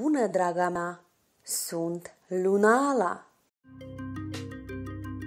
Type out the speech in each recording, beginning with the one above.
bună, draga mea! Sunt Lunala!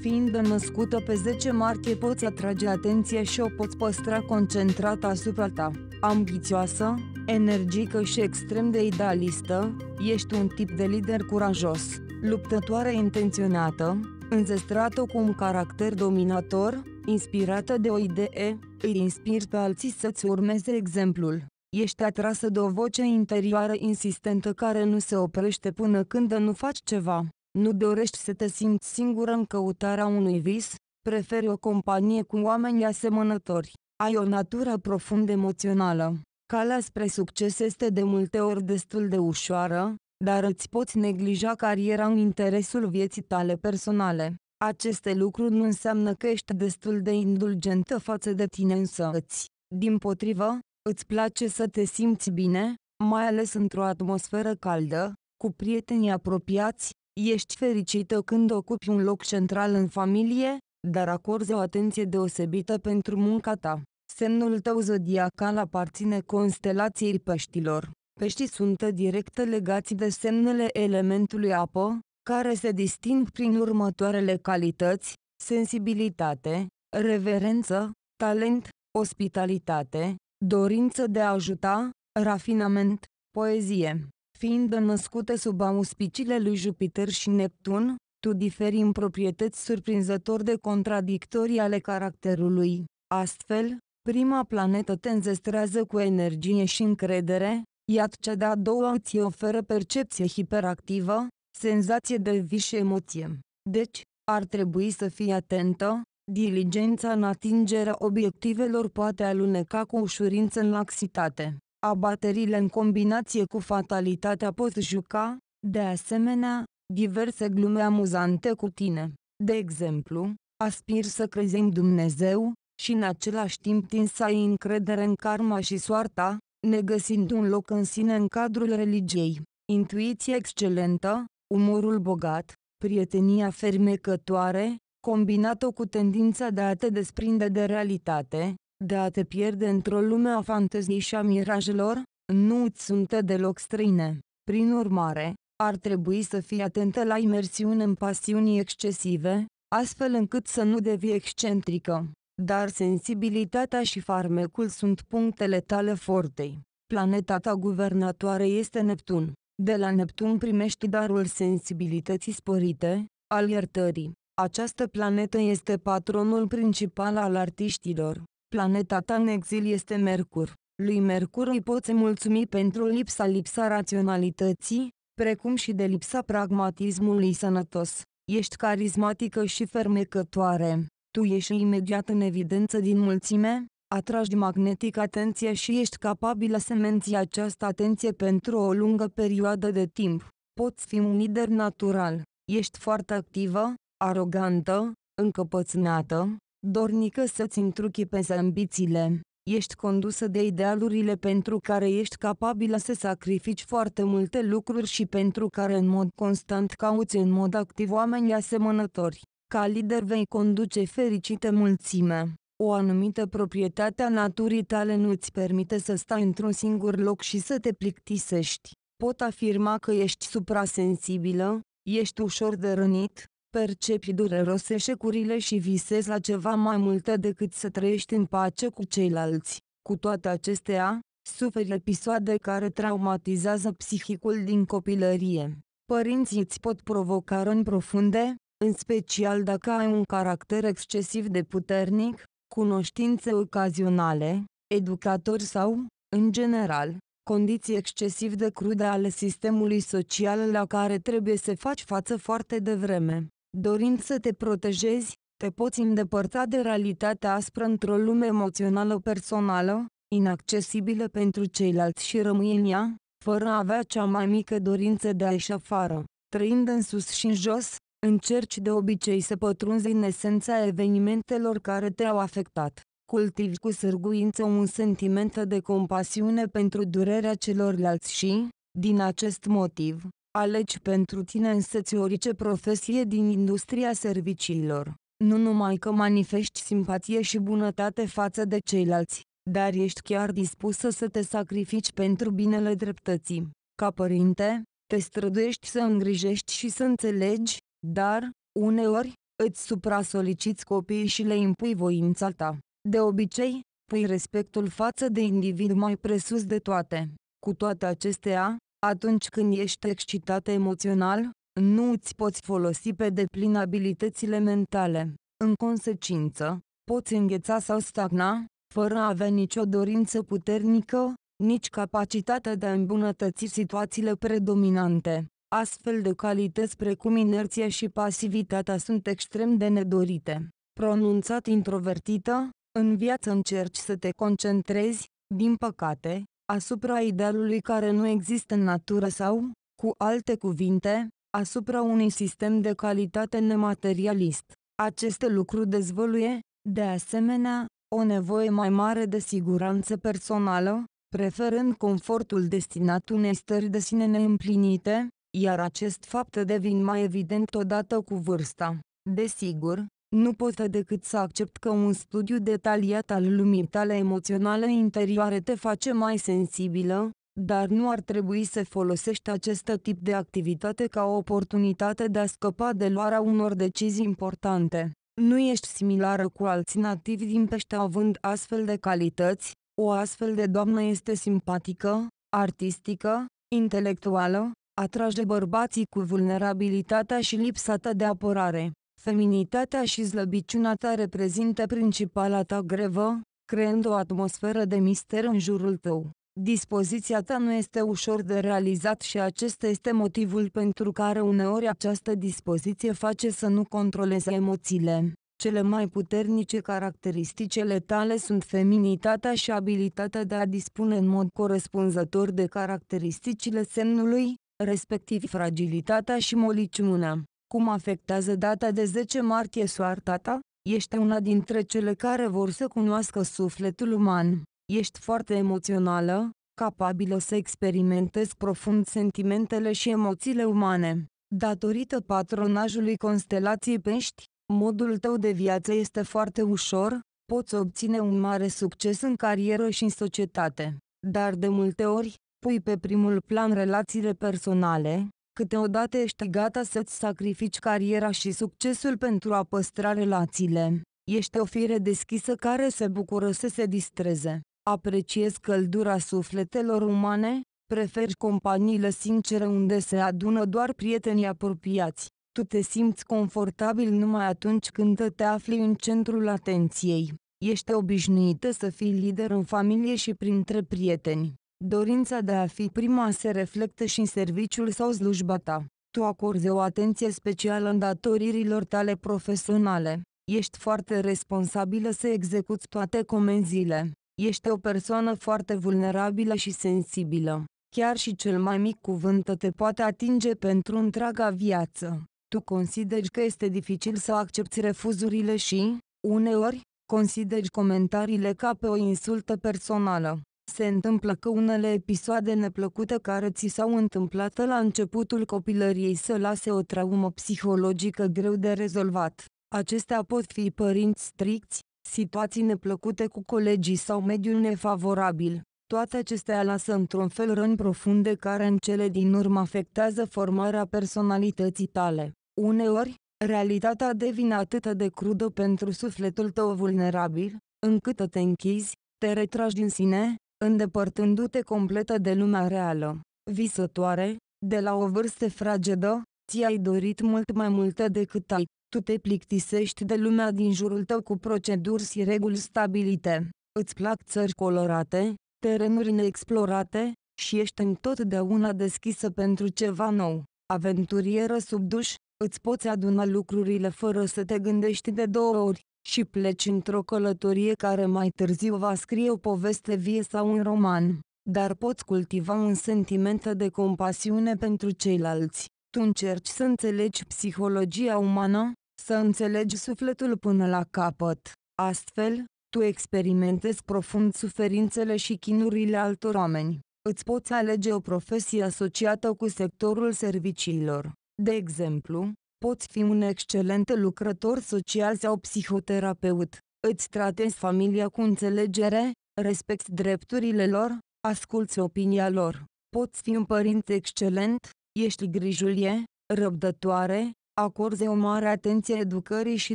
Fiind născută pe 10 martie poți atrage atenție și o poți păstra concentrată asupra ta. Ambițioasă, energică și extrem de idealistă, ești un tip de lider curajos, luptătoare intenționată, înzestrată cu un caracter dominator, inspirată de o idee, îi inspiri pe alții să-ți urmeze exemplul ești atrasă de o voce interioară insistentă care nu se oprește până când nu faci ceva. Nu dorești să te simți singură în căutarea unui vis, preferi o companie cu oameni asemănători. Ai o natură profund emoțională. Calea spre succes este de multe ori destul de ușoară, dar îți poți neglija cariera în interesul vieții tale personale. Aceste lucruri nu înseamnă că ești destul de indulgentă față de tine însăți. Din potrivă, Îți place să te simți bine, mai ales într-o atmosferă caldă, cu prietenii apropiați, ești fericită când ocupi un loc central în familie, dar acorzi o atenție deosebită pentru munca ta. Semnul tău zodiacal aparține constelației peștilor. Peștii sunt direct legați de semnele elementului apă, care se disting prin următoarele calități, sensibilitate, reverență, talent, ospitalitate, dorință de a ajuta, rafinament, poezie. Fiind născute sub auspiciile lui Jupiter și Neptun, tu diferi în proprietăți surprinzător de contradictorii ale caracterului. Astfel, prima planetă te înzestrează cu energie și încredere, Iată cea de-a doua îți oferă percepție hiperactivă, senzație de vișe și emoție. Deci, ar trebui să fii atentă, Diligența în atingerea obiectivelor poate aluneca cu ușurință în laxitate. Abaterile în combinație cu fatalitatea pot juca, de asemenea, diverse glume amuzante cu tine. De exemplu, aspir să crezi în Dumnezeu, și în același timp tin să ai încredere în karma și soarta, negăsind un loc în sine în cadrul religiei. Intuiție excelentă, umorul bogat, prietenia fermecătoare, combinat-o cu tendința de a te desprinde de realitate, de a te pierde într-o lume a fanteziei și a mirajelor, nu îți sunt deloc străine. Prin urmare, ar trebui să fii atentă la imersiune în pasiuni excesive, astfel încât să nu devii excentrică. Dar sensibilitatea și farmecul sunt punctele tale fortei. Planeta ta guvernatoare este Neptun. De la Neptun primești darul sensibilității sporite, al iertării, această planetă este patronul principal al artiștilor. Planeta ta în exil este Mercur. Lui Mercur îi poți mulțumi pentru lipsa lipsa raționalității, precum și de lipsa pragmatismului sănătos. Ești carismatică și fermecătoare. Tu ești imediat în evidență din mulțime, atragi magnetic atenția și ești capabilă să menții această atenție pentru o lungă perioadă de timp. Poți fi un lider natural. Ești foarte activă, arogantă, încăpățânată, dornică să-ți întruchipezi ambițiile, ești condusă de idealurile pentru care ești capabilă să sacrifici foarte multe lucruri și pentru care în mod constant cauți în mod activ oameni asemănători. Ca lider vei conduce fericită mulțime. O anumită proprietate a naturii tale nu îți permite să stai într-un singur loc și să te plictisești. Pot afirma că ești suprasensibilă, ești ușor de rănit, percepi dureros eșecurile și visezi la ceva mai multe decât să trăiești în pace cu ceilalți. Cu toate acestea, suferi episoade care traumatizează psihicul din copilărie. Părinții îți pot provoca răni profunde, în special dacă ai un caracter excesiv de puternic, cunoștințe ocazionale, educatori sau, în general, condiții excesiv de crude ale sistemului social la care trebuie să faci față foarte devreme dorind să te protejezi, te poți îndepărta de realitatea aspră într-o lume emoțională personală, inaccesibilă pentru ceilalți și rămâi în ea, fără a avea cea mai mică dorință de a ieși afară. Trăind în sus și în jos, încerci de obicei să pătrunzi în esența evenimentelor care te-au afectat. Cultivi cu sârguință un sentiment de compasiune pentru durerea celorlalți și, din acest motiv, Alegi pentru tine însăți orice profesie din industria serviciilor. Nu numai că manifesti simpatie și bunătate față de ceilalți, dar ești chiar dispusă să te sacrifici pentru binele dreptății. Ca părinte, te străduiești să îngrijești și să înțelegi, dar, uneori, îți supra-soliciți copiii și le impui voința ta. De obicei, pui respectul față de individ mai presus de toate. Cu toate acestea, atunci când ești excitat emoțional, nu îți poți folosi pe deplin abilitățile mentale. În consecință, poți îngheța sau stagna, fără a avea nicio dorință puternică, nici capacitatea de a îmbunătăți situațiile predominante. Astfel de calități precum inerția și pasivitatea sunt extrem de nedorite. Pronunțat introvertită, în viață încerci să te concentrezi, din păcate, asupra idealului care nu există în natură sau, cu alte cuvinte, asupra unui sistem de calitate nematerialist. Aceste lucruri dezvăluie, de asemenea, o nevoie mai mare de siguranță personală, preferând confortul destinat unei stări de sine neîmplinite, iar acest fapt devin mai evident odată cu vârsta. Desigur, nu pot decât să accept că un studiu detaliat al lumii tale emoționale interioare te face mai sensibilă, dar nu ar trebui să folosești acest tip de activitate ca o oportunitate de a scăpa de luarea unor decizii importante. Nu ești similară cu alții nativi din pește având astfel de calități, o astfel de doamnă este simpatică, artistică, intelectuală, atrage bărbații cu vulnerabilitatea și lipsata de apărare. Feminitatea și slăbiciunea ta reprezintă principala ta grevă, creând o atmosferă de mister în jurul tău. Dispoziția ta nu este ușor de realizat și acesta este motivul pentru care uneori această dispoziție face să nu controleze emoțiile. Cele mai puternice caracteristicele tale sunt feminitatea și abilitatea de a dispune în mod corespunzător de caracteristicile semnului, respectiv fragilitatea și moliciunea. Cum afectează data de 10 martie soarta ta? Ești una dintre cele care vor să cunoască sufletul uman. Ești foarte emoțională, capabilă să experimentezi profund sentimentele și emoțiile umane. Datorită patronajului constelației pești, modul tău de viață este foarte ușor, poți obține un mare succes în carieră și în societate. Dar de multe ori, pui pe primul plan relațiile personale, Câteodată ești gata să-ți sacrifici cariera și succesul pentru a păstra relațiile. Ești o fire deschisă care se bucură să se distreze. Apreciezi căldura sufletelor umane, preferi companiile sincere unde se adună doar prietenii apropiați. Tu te simți confortabil numai atunci când te afli în centrul atenției. Ești obișnuită să fii lider în familie și printre prieteni. Dorința de a fi prima se reflectă și în serviciul sau slujba ta. Tu acorzi o atenție specială datoririlor tale profesionale. Ești foarte responsabilă să execuți toate comenzile. Ești o persoană foarte vulnerabilă și sensibilă. Chiar și cel mai mic cuvânt te poate atinge pentru întreaga viață. Tu consideri că este dificil să accepti refuzurile și, uneori, consideri comentariile ca pe o insultă personală. Se întâmplă că unele episoade neplăcute care ți s-au întâmplat la începutul copilăriei să lase o traumă psihologică greu de rezolvat. Acestea pot fi părinți stricți, situații neplăcute cu colegii sau mediul nefavorabil. Toate acestea lasă într-un fel răni profunde care în cele din urmă afectează formarea personalității tale. Uneori, realitatea devine atât de crudă pentru sufletul tău vulnerabil, încât te închizi, te retragi din sine, îndepărtându-te completă de lumea reală. Visătoare, de la o vârstă fragedă, ți-ai dorit mult mai multe decât ai. Tu te plictisești de lumea din jurul tău cu proceduri și reguli stabilite. Îți plac țări colorate, terenuri neexplorate, și ești întotdeauna deschisă pentru ceva nou. Aventurieră sub duș, îți poți aduna lucrurile fără să te gândești de două ori și pleci într-o călătorie care mai târziu va scrie o poveste vie sau un roman, dar poți cultiva un sentiment de compasiune pentru ceilalți. Tu încerci să înțelegi psihologia umană, să înțelegi sufletul până la capăt. Astfel, tu experimentezi profund suferințele și chinurile altor oameni. Îți poți alege o profesie asociată cu sectorul serviciilor. De exemplu, Poți fi un excelent lucrător social sau psihoterapeut. Îți tratezi familia cu înțelegere, respecti drepturile lor, asculți opinia lor. Poți fi un părinte excelent, ești grijulie, răbdătoare, acorzi o mare atenție educării și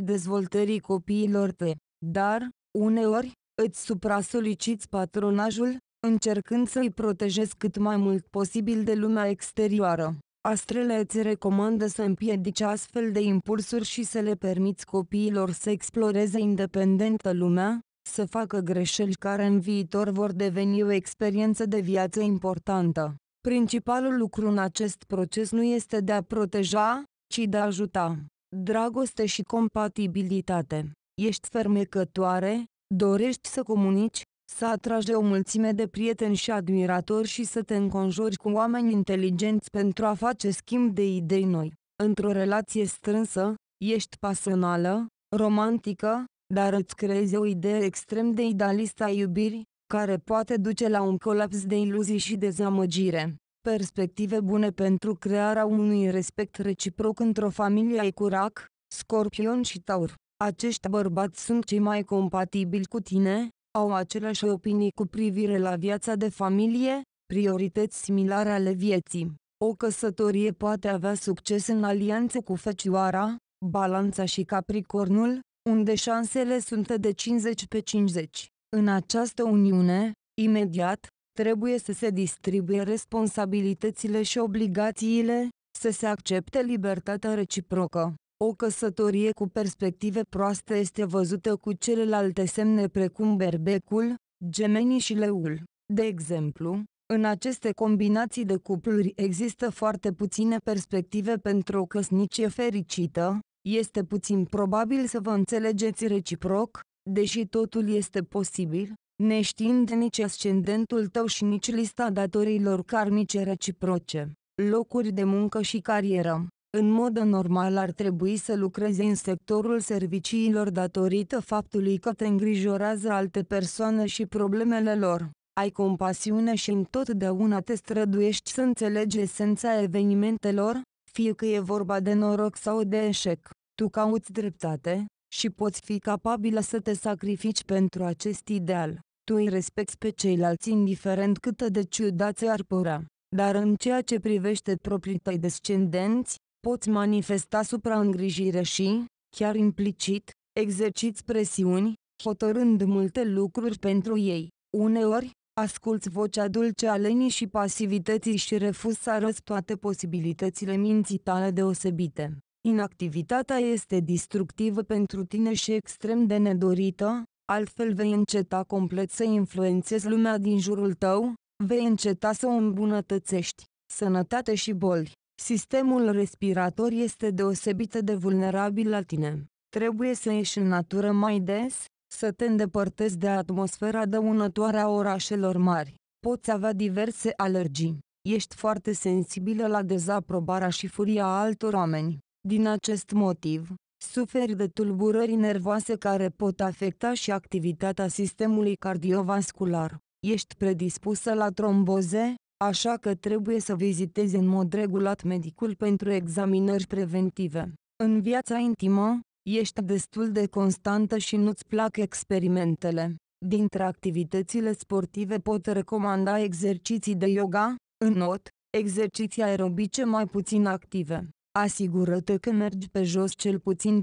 dezvoltării copiilor tăi. Dar, uneori, îți supra-soliciți patronajul, încercând să-i protejezi cât mai mult posibil de lumea exterioară. Astrele îți recomandă să împiedici astfel de impulsuri și să le permiți copiilor să exploreze independentă lumea, să facă greșeli care în viitor vor deveni o experiență de viață importantă. Principalul lucru în acest proces nu este de a proteja, ci de a ajuta. Dragoste și compatibilitate. Ești fermecătoare, dorești să comunici, să atragi o mulțime de prieteni și admiratori și să te înconjori cu oameni inteligenți pentru a face schimb de idei noi. Într-o relație strânsă, ești pasională, romantică, dar îți creezi o idee extrem de idealistă a iubirii, care poate duce la un colaps de iluzii și dezamăgire. Perspective bune pentru crearea unui respect reciproc într-o familie ai curac, scorpion și taur. Acești bărbați sunt cei mai compatibili cu tine, au aceleași opinii cu privire la viața de familie, priorități similare ale vieții. O căsătorie poate avea succes în alianță cu Fecioara, Balanța și Capricornul, unde șansele sunt de 50 pe 50. În această uniune, imediat, trebuie să se distribuie responsabilitățile și obligațiile, să se accepte libertatea reciprocă. O căsătorie cu perspective proaste este văzută cu celelalte semne precum berbecul, gemenii și leul. De exemplu, în aceste combinații de cupluri există foarte puține perspective pentru o căsnicie fericită, este puțin probabil să vă înțelegeți reciproc, deși totul este posibil, neștiind nici ascendentul tău și nici lista datorilor karmice reciproce, locuri de muncă și carieră în mod normal ar trebui să lucreze în sectorul serviciilor datorită faptului că te îngrijorează alte persoane și problemele lor. Ai compasiune și întotdeauna te străduiești să înțelegi esența evenimentelor, fie că e vorba de noroc sau de eșec. Tu cauți dreptate și poți fi capabilă să te sacrifici pentru acest ideal. Tu îi respecti pe ceilalți indiferent cât de ciudați ar părea. Dar în ceea ce privește proprii tăi descendenți, poți manifesta supraîngrijire și, chiar implicit, exerciți presiuni, hotărând multe lucruri pentru ei. Uneori, asculți vocea dulce a lenii și pasivității și refuz să arăți toate posibilitățile minții tale deosebite. Inactivitatea este distructivă pentru tine și extrem de nedorită, altfel vei înceta complet să influențezi lumea din jurul tău, vei înceta să o îmbunătățești. Sănătate și boli Sistemul respirator este deosebit de vulnerabil la tine. Trebuie să ieși în natură mai des, să te îndepărtezi de atmosfera dăunătoare a orașelor mari. Poți avea diverse alergii. Ești foarte sensibilă la dezaprobarea și furia altor oameni. Din acest motiv, suferi de tulburări nervoase care pot afecta și activitatea sistemului cardiovascular. Ești predispusă la tromboze, așa că trebuie să vizitezi în mod regulat medicul pentru examinări preventive. În viața intimă, ești destul de constantă și nu-ți plac experimentele. Dintre activitățile sportive pot recomanda exerciții de yoga, înot, exerciții aerobice mai puțin active. Asigură-te că mergi pe jos cel puțin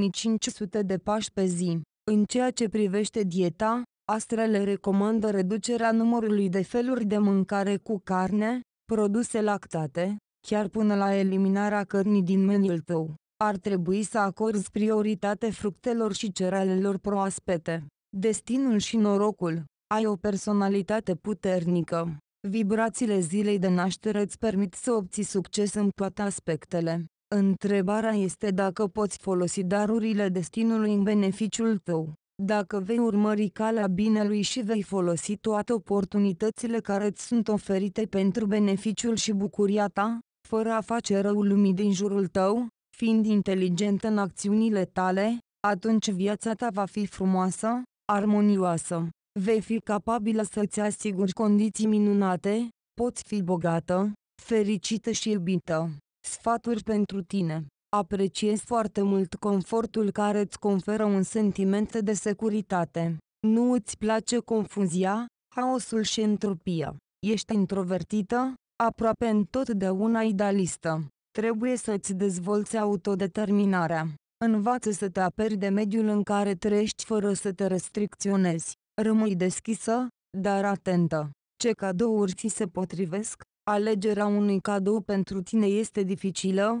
13.500 de pași pe zi. În ceea ce privește dieta, Astra le recomandă reducerea numărului de feluri de mâncare cu carne, produse lactate, chiar până la eliminarea cărnii din meniul tău. Ar trebui să acorzi prioritate fructelor și cerealelor proaspete. Destinul și norocul. Ai o personalitate puternică. Vibrațiile zilei de naștere îți permit să obții succes în toate aspectele. Întrebarea este dacă poți folosi darurile destinului în beneficiul tău. Dacă vei urmări calea binelui și vei folosi toate oportunitățile care îți sunt oferite pentru beneficiul și bucuria ta, fără a face răul lumii din jurul tău, fiind inteligent în acțiunile tale, atunci viața ta va fi frumoasă, armonioasă. Vei fi capabilă să-ți asiguri condiții minunate, poți fi bogată, fericită și iubită. Sfaturi pentru tine Apreciez foarte mult confortul care îți conferă un sentiment de securitate. Nu îți place confuzia, haosul și entropia. Ești introvertită, aproape întotdeauna idealistă. Trebuie să-ți dezvolți autodeterminarea. Învață să te aperi de mediul în care trăiești fără să te restricționezi. Rămâi deschisă, dar atentă. Ce cadouri ți se potrivesc? Alegerea unui cadou pentru tine este dificilă,